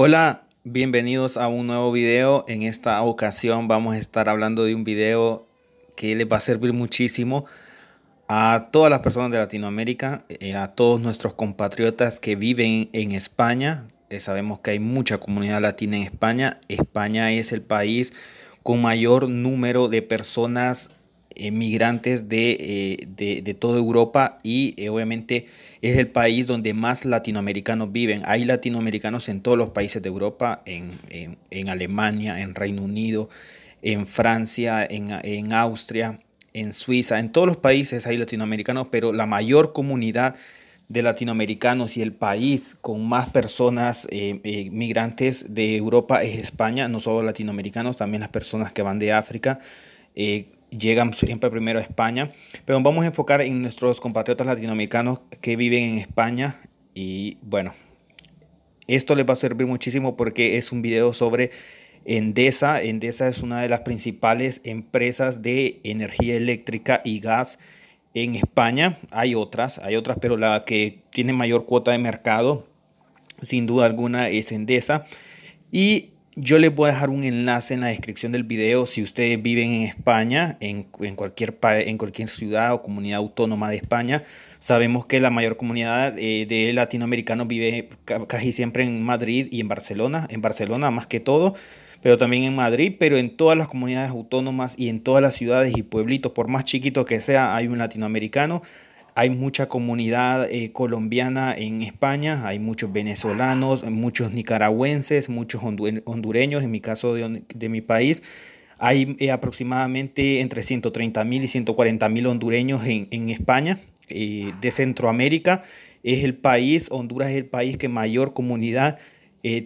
Hola, bienvenidos a un nuevo video. En esta ocasión vamos a estar hablando de un video que les va a servir muchísimo a todas las personas de Latinoamérica, eh, a todos nuestros compatriotas que viven en España. Eh, sabemos que hay mucha comunidad latina en España. España es el país con mayor número de personas migrantes eh, de, toda Europa y eh, obviamente es el país donde más latinoamericanos viven. Hay latinoamericanos en todos los países de Europa, en, Alemania, en Reino Unido, en Francia, en, Austria, en Suiza, en todos los países hay latinoamericanos, pero la mayor comunidad de latinoamericanos y el país con más personas eh, migrantes de Europa es España, no solo latinoamericanos, también las personas que van de África llegan siempre primero a España, pero vamos a enfocar en nuestros compatriotas latinoamericanos que viven en España y bueno, esto les va a servir muchísimo porque es un video sobre Endesa. Endesa es una de las principales empresas de energía eléctrica y gas en España. Hay otras, hay otras, pero la que tiene mayor cuota de mercado, sin duda alguna, es Endesa. Y yo les voy a dejar un enlace en la descripción del video si ustedes viven en España, en, cualquier, en cualquier ciudad o comunidad autónoma de España. Sabemos que la mayor comunidad eh, de latinoamericanos vive casi siempre en Madrid y en Barcelona, en Barcelona más que todo, pero también en Madrid, pero en todas las comunidades autónomas y en todas las ciudades y pueblitos, por más chiquito que sea, hay un latinoamericano. Hay mucha comunidad eh, colombiana en España, hay muchos venezolanos, muchos nicaragüenses, muchos hondureños, en mi caso de, mi país. Hay eh, aproximadamente entre 130 mil y 140 mil hondureños en, España, eh, de Centroamérica. Es el país, Honduras es el país que mayor comunidad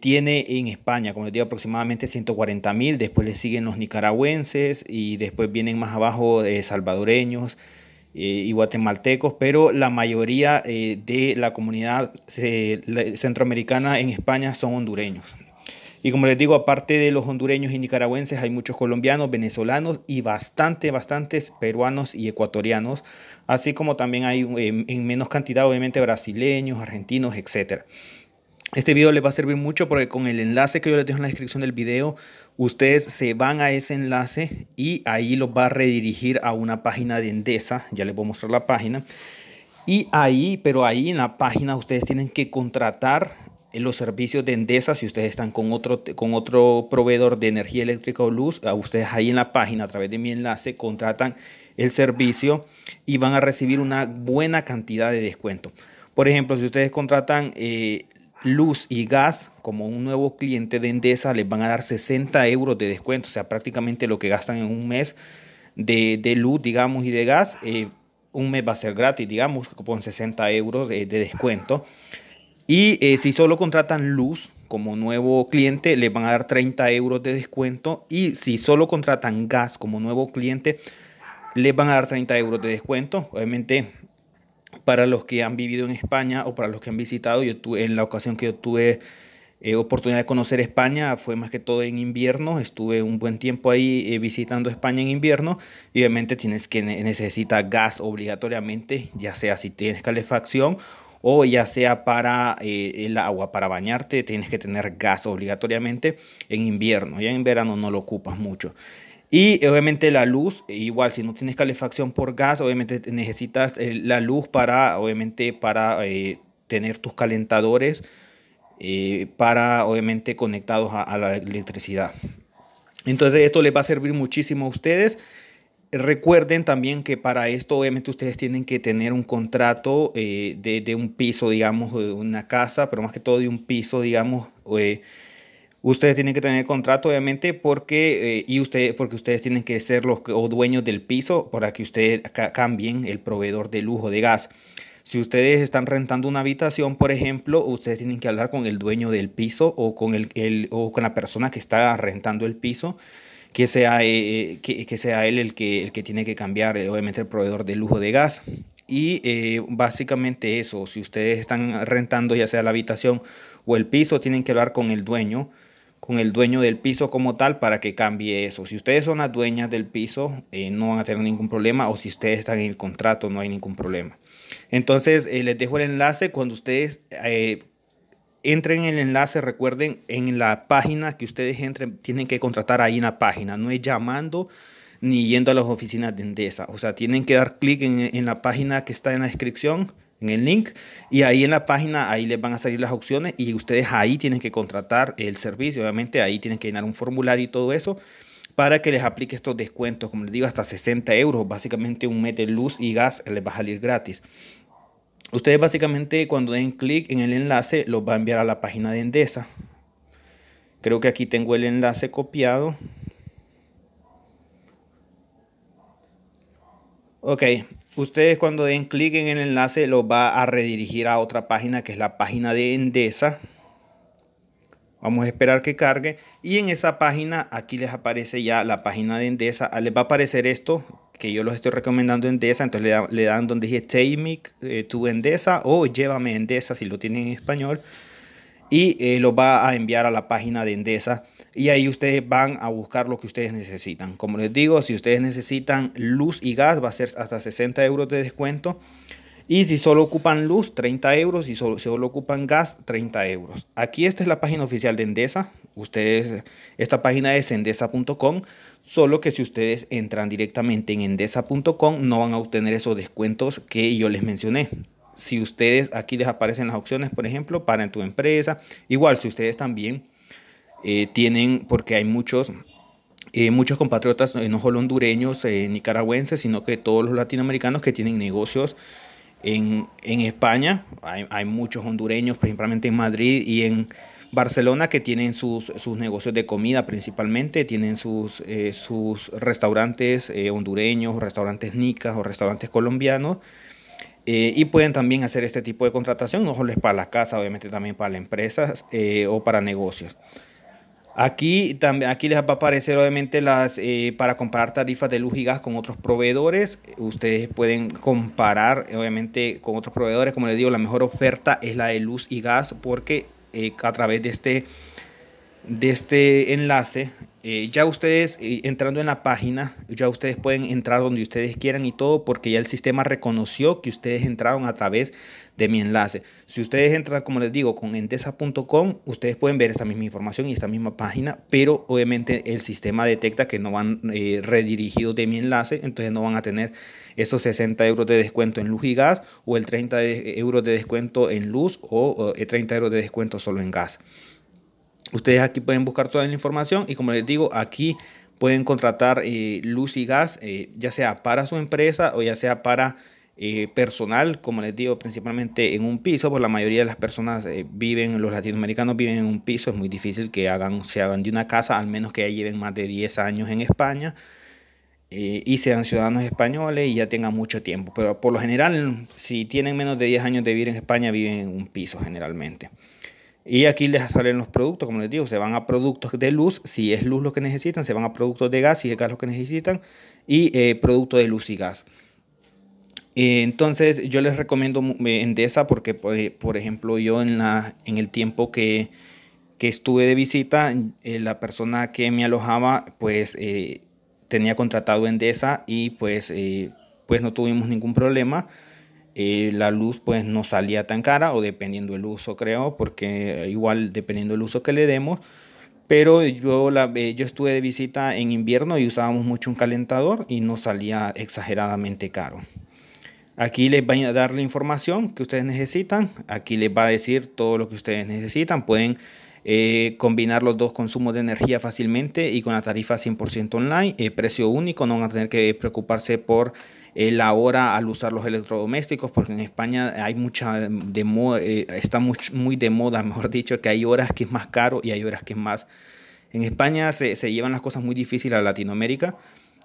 tiene en España, como les digo, aproximadamente 140.000. Después le siguen los nicaragüenses y después vienen más abajo salvadoreños. Eh, y guatemaltecos, pero la mayoría eh, de la comunidad centroamericana en España son hondureños. Y como les digo, aparte de los hondureños y nicaragüenses, hay muchos colombianos, venezolanos y bastante, bastantes peruanos y ecuatorianos, así como también hay eh, en menos cantidad, obviamente, brasileños, argentinos, etcétera. Este video les va a servir mucho porque con el enlace que yo les dejo en la descripción del video, ustedes se van a ese enlace y ahí los va a redirigir a una página de Endesa. Ya les voy a mostrar la página. Y ahí, pero ahí en la página ustedes tienen que contratar los servicios de Endesa, si ustedes están con otro, con otro proveedor de energía eléctrica o luz, a ustedes ahí en la página a través de mi enlace contratan el servicio y van a recibir una buena cantidad de descuento. Por ejemplo, si ustedes contratan eh, luz y gas, como un nuevo cliente de Endesa, les van a dar 60 euros de descuento, o sea, prácticamente lo que gastan en un mes de, luz, digamos, y de gas, eh, un mes va a ser gratis, digamos, con 60 euros de, descuento. Y eh, si solo contratan luz como nuevo cliente, les van a dar 30 euros de descuento. Y si solo contratan gas como nuevo cliente, les van a dar 30 euros de descuento. Obviamente para los que han vivido en España o para los que han visitado. Yo en la ocasión que yo tuve eh, oportunidad de conocer España fue más que todo en invierno. Estuve un buen tiempo ahí eh, visitando España en invierno. Y obviamente tienes que necesitar gas obligatoriamente, ya sea si tienes calefacción o ya sea para eh, el agua, para bañarte, tienes que tener gas obligatoriamente en invierno. Ya en verano no lo ocupas mucho. Y obviamente la luz, igual si no tienes calefacción por gas, obviamente necesitas eh, la luz para, obviamente, para eh, tener tus calentadores, eh, para, obviamente, conectados a, la electricidad. Entonces esto les va a servir muchísimo a ustedes. Recuerden también que para esto obviamente ustedes tienen que tener un contrato de, de, un piso, digamos, de una casa, pero más que todo de un piso, digamos, Ustedes tienen que tener contrato, obviamente, porque, eh, y porque ustedes tienen que ser los o dueños del piso para que ustedes cambien el proveedor de lujo de gas. Si ustedes están rentando una habitación, por ejemplo, ustedes tienen que hablar con el dueño del piso o con, el, con la persona que está rentando el piso, que sea, eh, eh, que, sea él el que, el que tiene que cambiar, obviamente, el proveedor de lujo de gas. Y básicamente eso, si ustedes están rentando ya sea la habitación o el piso, tienen que hablar con el dueño con el dueño del piso como tal para que cambie eso. Si ustedes son las dueñas del piso, eh, no van a tener ningún problema o si ustedes están en el contrato, no hay ningún problema. Entonces, eh, les dejo el enlace cuando ustedes... Eh, entren en el enlace, recuerden, en la página que ustedes entren, tienen que contratar ahí en la página, no es llamando ni yendo a las oficinas de Endesa. O sea, tienen que dar clic en la página que está en la descripción en el link y ahí en la página ahí les van a salir las opciones y ustedes ahí tienen que contratar el servicio obviamente ahí tienen que llenar un formulario y todo eso para que les aplique estos descuentos como les digo hasta 60 euros básicamente un mes de luz y gas les va a salir gratis ustedes básicamente cuando den clic en el enlace los va a enviar a la página de Endesa creo que aquí tengo el enlace copiado ok Ustedes cuando den clic en el enlace los va a redirigir a otra página que es la página de Endesa. Vamos a esperar que cargue y en esa página aquí les aparece ya la página de Endesa. Ah, les va a aparecer esto que yo los estoy recomendando Endesa. Entonces le, dan donde dice Take me eh, to Endesa o Llévame Endesa si lo tienen en español y eh, lo va a enviar a la página de Endesa y ahí ustedes van a buscar lo que ustedes necesitan. Como les digo, si ustedes necesitan luz y gas va a ser hasta 60 euros de descuento. Y si solo ocupan luz, 30 euros. Y solo, si solo ocupan gas, 30 euros. Aquí esta es la página oficial de Endesa. Ustedes, esta página es endesa.com. Solo que si ustedes entran directamente en endesa.com, no van a obtener esos descuentos que yo les mencioné si ustedes, aquí les aparecen las opciones, por ejemplo, para tu empresa. Igual, si ustedes también eh, tienen, porque hay muchos, eh, muchos compatriotas, eh, no solo hondureños, nicaragüenses, sino que todos los latinoamericanos que tienen negocios en, España. Hay, muchos hondureños, principalmente en Madrid y en Barcelona, que tienen sus, negocios de comida principalmente, tienen sus, sus restaurantes hondureños, restaurantes nicas o restaurantes colombianos. Eh, y pueden también hacer este tipo de contratación, no solo es para la casa, obviamente también para las empresas eh, o para negocios. Aquí, también, aquí les va a aparecer obviamente las eh, para comparar tarifas de luz y gas con otros proveedores. Ustedes pueden comparar obviamente con otros proveedores. Como les digo, la mejor oferta es la de luz y gas porque a través de este, de este enlace eh, ya ustedes, eh, entrando en la página, ya ustedes pueden entrar donde ustedes quieran y todo, porque ya el sistema reconoció que ustedes entraron a través de mi enlace. Si ustedes entran, como les digo, con entesa.com, ustedes pueden ver esta misma información y esta misma página, pero obviamente el sistema detecta que no van eh, redirigidos de mi enlace, entonces no van a tener esos 60 euros de descuento en luz y gas, o el 30 euros de descuento en luz, o, o 30 euros de descuento solo en gas. Ustedes aquí pueden buscar toda la información y como les digo, aquí pueden contratar eh, luz y gas, eh, ya sea para su empresa o ya sea para eh, personal, como les digo, principalmente en un piso, porque la mayoría de las personas viven, los latinoamericanos viven en un piso, es muy difícil que hagan, se hagan de una casa, al menos que ya lleven más de 10 años en España y sean ciudadanos españoles y ya tengan mucho tiempo. Pero por lo general, si tienen menos de 10 años de vivir en España, viven en un piso generalmente. Y aquí les salen los productos, como les digo, se van a productos de luz, si es luz lo que necesitan, se van a productos de gas, si es gas lo que necesitan, y eh, productos de luz y gas. Eh, entonces yo les recomiendo eh, Endesa porque, pues, por ejemplo, yo en, la, en el tiempo que, que estuve de visita, la persona que me alojaba, pues tenía contratado Endesa y pues, pues no tuvimos ningún problema. Eh, la luz pues no salía tan cara o dependiendo el uso creo, porque eh, igual dependiendo el uso que le demos, pero yo, la, eh, yo estuve de visita en invierno y usábamos mucho un calentador y no salía exageradamente caro. Aquí les va a dar la información que ustedes necesitan, aquí les va a decir todo lo que ustedes necesitan, pueden combinar los dos consumos de energía fácilmente y con la tarifa 100% online, precio único, no van a tener que preocuparse por la hora al usar los electrodomésticos, porque en España hay mucha de eh, está muy, de moda, mejor dicho, que hay horas que es más caro y hay horas que es más... En España se, se llevan las cosas muy difíciles a Latinoamérica.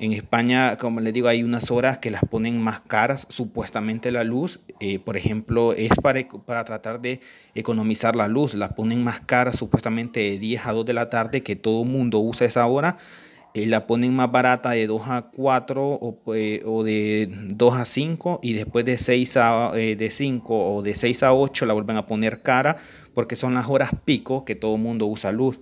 En España, como les digo, hay unas horas que las ponen más caras, supuestamente la luz. Eh, por ejemplo, es para, para, tratar de economizar la luz. las ponen más caras, supuestamente de 10 a 2 de la tarde, que todo mundo usa esa hora. Eh, la ponen más barata de 2 a 4 pues, o, de 2 a 5 y después de 6 a eh, de 5 o de 6 a 8 la vuelven a poner cara porque son las horas pico que todo el mundo usa luz.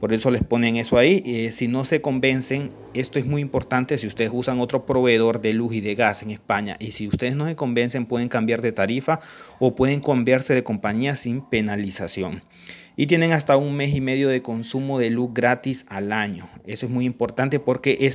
Por eso les ponen eso ahí. Eh, si no se convencen, esto es muy importante si ustedes usan otro proveedor de luz y de gas en España. Y si ustedes no se convencen, pueden cambiar de tarifa o pueden cambiarse de compañía sin penalización y tienen hasta un mes y medio de consumo de luz gratis al año. Eso es muy importante porque es